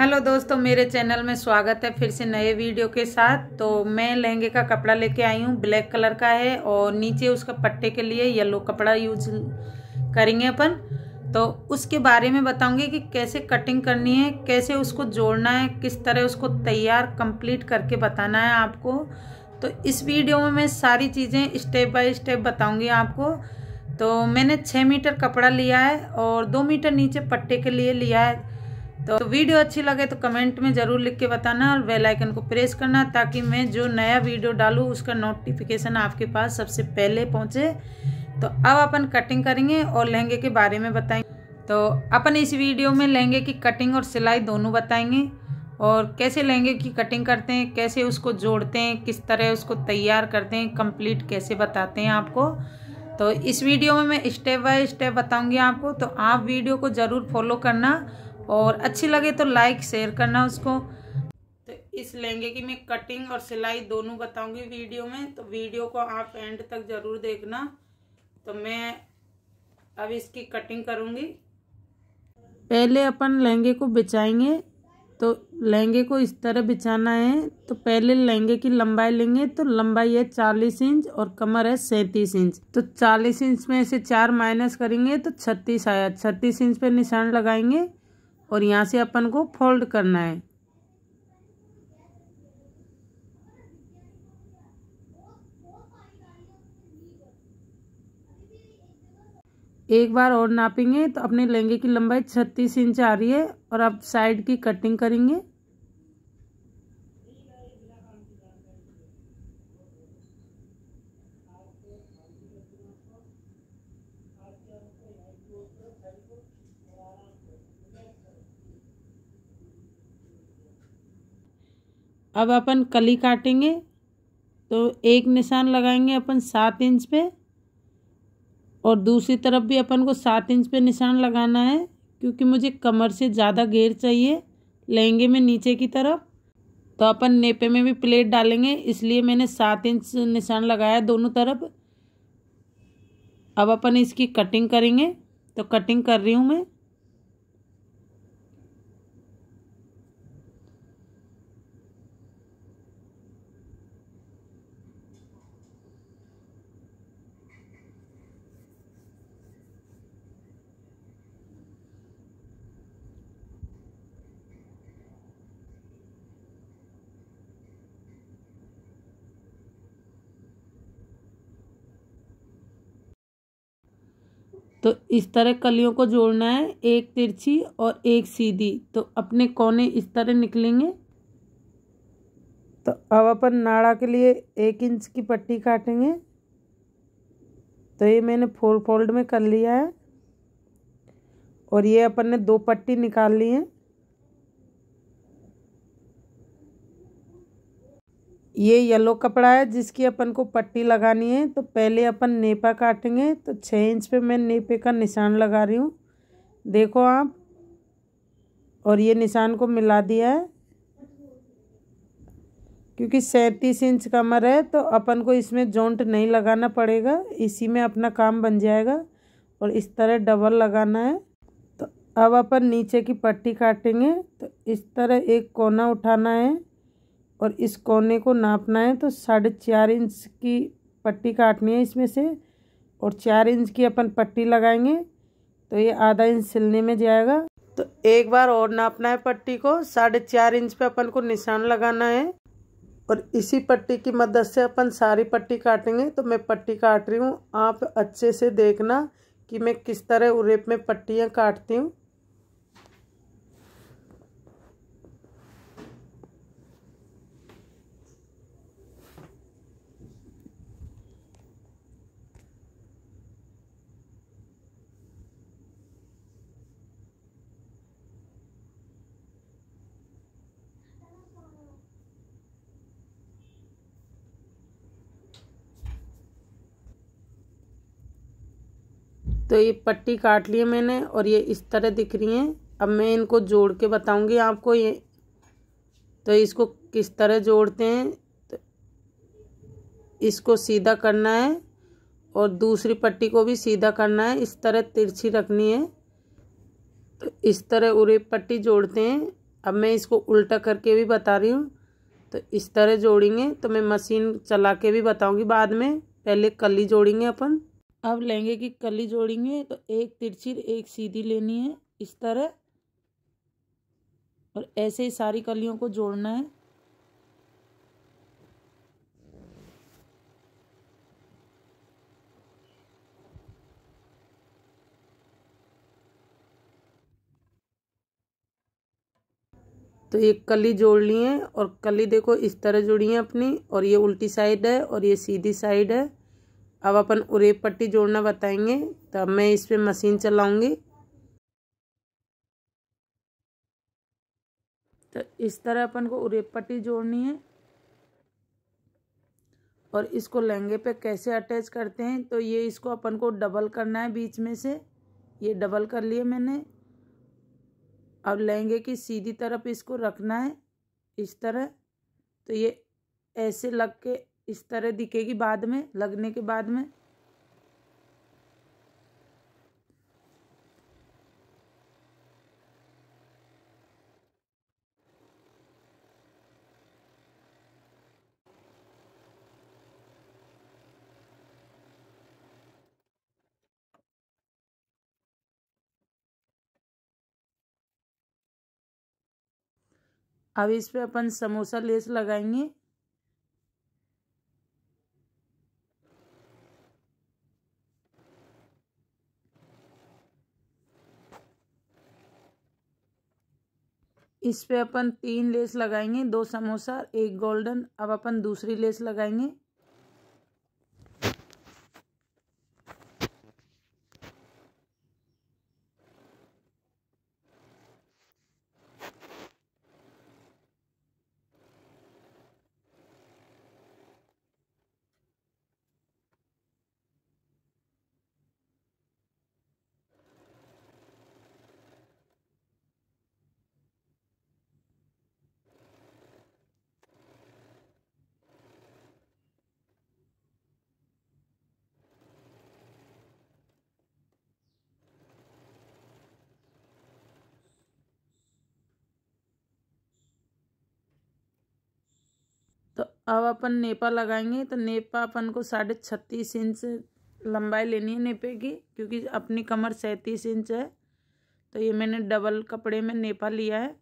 hello दोस्तों मेरे channel में स्वागत है फिर से नए वीडियो के साथ तो मैं लहंगे का कपड़ा लेके आई हूँ ब्लैक कलर का है और नीचे उसका पट्टे के लिए येलो कपड़ा यूज करेंगे अपन तो उसके बारे में बताऊंगी कि कैसे कटिंग करनी है कैसे उसको जोड़ना है किस तरह उसको तैयार कंप्लीट करके बताना है आपको तो इस वीडियो में मैं सारी चीज़ें स्टेप बाय स्टेप बताऊँगी आपको तो मैंने छः मीटर कपड़ा लिया है और दो मीटर नीचे पट्टे के लिए लिया है तो वीडियो अच्छी लगे तो कमेंट में ज़रूर लिख के बताना और बेल आइकन को प्रेस करना ताकि मैं जो नया वीडियो डालूँ उसका नोटिफिकेशन आपके पास सबसे पहले पहुँचे तो अब अपन कटिंग करेंगे और लहंगे के बारे में बताएंगे तो अपन इस वीडियो में लहंगे की कटिंग और सिलाई दोनों बताएंगे और कैसे लहंगे की कटिंग करते हैं कैसे उसको जोड़ते हैं किस तरह उसको तैयार करते हैं कंप्लीट कैसे बताते हैं आपको तो इस वीडियो में मैं स्टेप बाय स्टेप बताऊंगी आपको तो आप वीडियो को ज़रूर फॉलो करना और अच्छी लगे तो लाइक शेयर करना उसको तो इस लहंगे की मैं कटिंग और सिलाई दोनों बताऊंगी वीडियो में तो वीडियो को आप एंड तक ज़रूर देखना तो मैं अब इसकी कटिंग करूँगी पहले अपन लहंगे को बिछाएंगे तो लहंगे को इस तरह बिछाना है तो पहले लहंगे की लंबाई लेंगे तो लंबाई है चालीस इंच और कमर है सैंतीस इंच तो चालीस इंच में से चार माइनस करेंगे तो छत्तीस आया छत्तीस इंच पे निशान लगाएंगे और यहाँ से अपन को फोल्ड करना है एक बार और नापेंगे तो अपने लहंगे की लंबाई 36 इंच आ रही है और अब साइड की कटिंग करेंगे अब अपन कली काटेंगे तो एक निशान लगाएंगे अपन सात इंच पे और दूसरी तरफ भी अपन को सात इंच पे निशान लगाना है क्योंकि मुझे कमर से ज़्यादा घेर चाहिए लहंगे में नीचे की तरफ तो अपन नेपे में भी प्लेट डालेंगे इसलिए मैंने सात इंच निशान लगाया दोनों तरफ अब अपन इसकी कटिंग करेंगे तो कटिंग कर रही हूँ मैं तो इस तरह कलियों को जोड़ना है एक तिरछी और एक सीधी तो अपने कोने इस तरह निकलेंगे तो अब अपन नाड़ा के लिए एक इंच की पट्टी काटेंगे तो ये मैंने फोर फोल्ड में कर लिया है और ये अपन ने दो पट्टी निकाल ली है ये येलो कपड़ा है जिसकी अपन को पट्टी लगानी है तो पहले अपन नेपा काटेंगे तो छः इंच पे मैं नेपे का निशान लगा रही हूँ देखो आप और ये निशान को मिला दिया है क्योंकि सैंतीस इंच कमर है तो अपन को इसमें जॉन्ट नहीं लगाना पड़ेगा इसी में अपना काम बन जाएगा और इस तरह डबल लगाना है तो अब अपन नीचे की पट्टी काटेंगे तो इस तरह एक कोना उठाना है और इस कोने को नापना है तो साढ़े चार इंच की पट्टी काटनी है इसमें से और चार इंच की अपन पट्टी लगाएंगे तो ये आधा इंच सिलने में जाएगा तो एक बार और नापना है पट्टी को साढ़े चार इंच पे अपन को निशान लगाना है और इसी पट्टी की मदद से अपन सारी पट्टी काटेंगे तो मैं पट्टी काट रही हूँ आप अच्छे से देखना कि मैं किस तरह उरेप में पट्टियाँ काटती हूँ तो ये पट्टी काट ली है मैंने और ये इस तरह दिख रही हैं अब मैं इनको जोड़ के बताऊंगी आपको ये तो इसको किस तरह जोड़ते हैं तो इसको सीधा करना है और दूसरी पट्टी को भी सीधा करना है इस तरह तिरछी रखनी है तो इस तरह उरे पट्टी जोड़ते हैं अब मैं इसको उल्टा करके भी बता रही हूँ तो इस तरह जोड़ेंगे तो मैं मशीन चला के भी बताऊँगी बाद में पहले कली जोड़ेंगे अपन अब लहंगे की कली जोड़ेंगे तो एक तिरछी एक सीधी लेनी है इस तरह और ऐसे ही सारी कलियों को जोड़ना है तो ये कली जोड़ है और कली देखो इस तरह जुड़ी है अपनी और ये उल्टी साइड है और ये सीधी साइड है अब अपन उरेब पट्टी जोड़ना बताएंगे तब तो मैं इस पर मशीन चलाऊँगी तो इस तरह अपन को उरेब पट्टी जोड़नी है और इसको लहंगे पे कैसे अटैच करते हैं तो ये इसको अपन को डबल करना है बीच में से ये डबल कर लिए मैंने अब लहंगे की सीधी तरफ इसको रखना है इस तरह तो ये ऐसे लग के इस तरह दिखेगी बाद में लगने के बाद में अब इस पे अपन समोसा लेस लगाएंगे इस पे अपन तीन लेस लगाएंगे दो समोसा एक गोल्डन अब अपन दूसरी लेस लगाएंगे अब अपन नेपा लगाएंगे तो नेपा अपन को साढ़े छत्तीस इंच लंबाई लेनी है नेपे की क्योंकि अपनी कमर सैंतीस इंच है तो ये मैंने डबल कपड़े में नेपा लिया है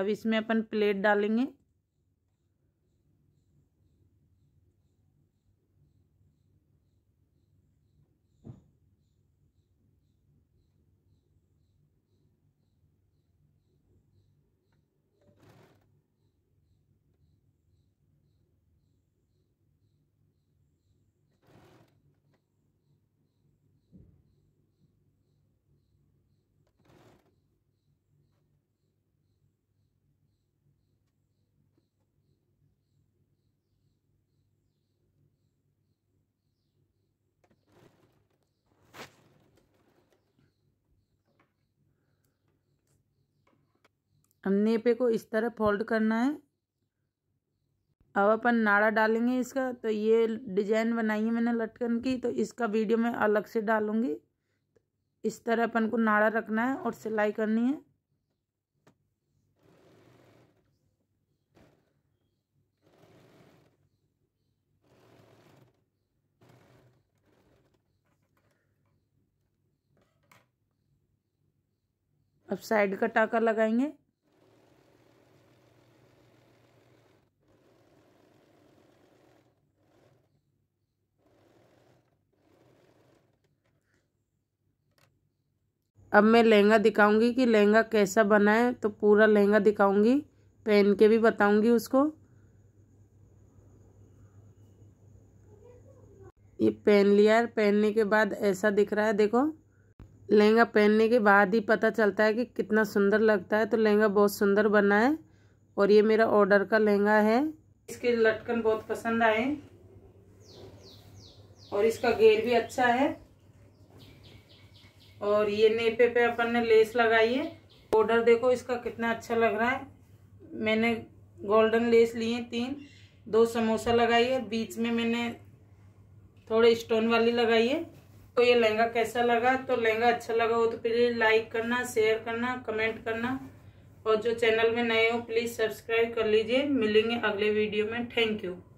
अब इसमें अपन प्लेट डालेंगे हम नेपे को इस तरह फोल्ड करना है अब अपन नाड़ा डालेंगे इसका तो ये डिजाइन बनाई है मैंने लटकन की तो इसका वीडियो मैं अलग से डालूँगी इस तरह अपन को नाड़ा रखना है और सिलाई करनी है अब साइड का टाका लगाएंगे अब मैं लहंगा दिखाऊंगी कि लहंगा कैसा बना है तो पूरा लहंगा दिखाऊंगी पहन के भी बताऊंगी उसको ये पहन लिया है पहनने के बाद ऐसा दिख रहा है देखो लहंगा पहनने के बाद ही पता चलता है कि कितना सुंदर लगता है तो लहंगा बहुत सुंदर बना है और ये मेरा ऑर्डर का लहंगा है इसके लटकन बहुत पसंद आए और इसका घेर भी अच्छा है और ये नेपे पे अपन ने लेस लगाई है बॉर्डर देखो इसका कितना अच्छा लग रहा है मैंने गोल्डन लेस लिए तीन दो समोसा लगाई है बीच में मैंने थोड़े स्टोन वाली लगाई है तो ये लहंगा कैसा लगा तो लहंगा अच्छा लगा हो तो प्लीज़ लाइक करना शेयर करना कमेंट करना और जो चैनल में नए हो प्लीज़ सब्सक्राइब कर लीजिए मिलेंगे अगले वीडियो में थैंक यू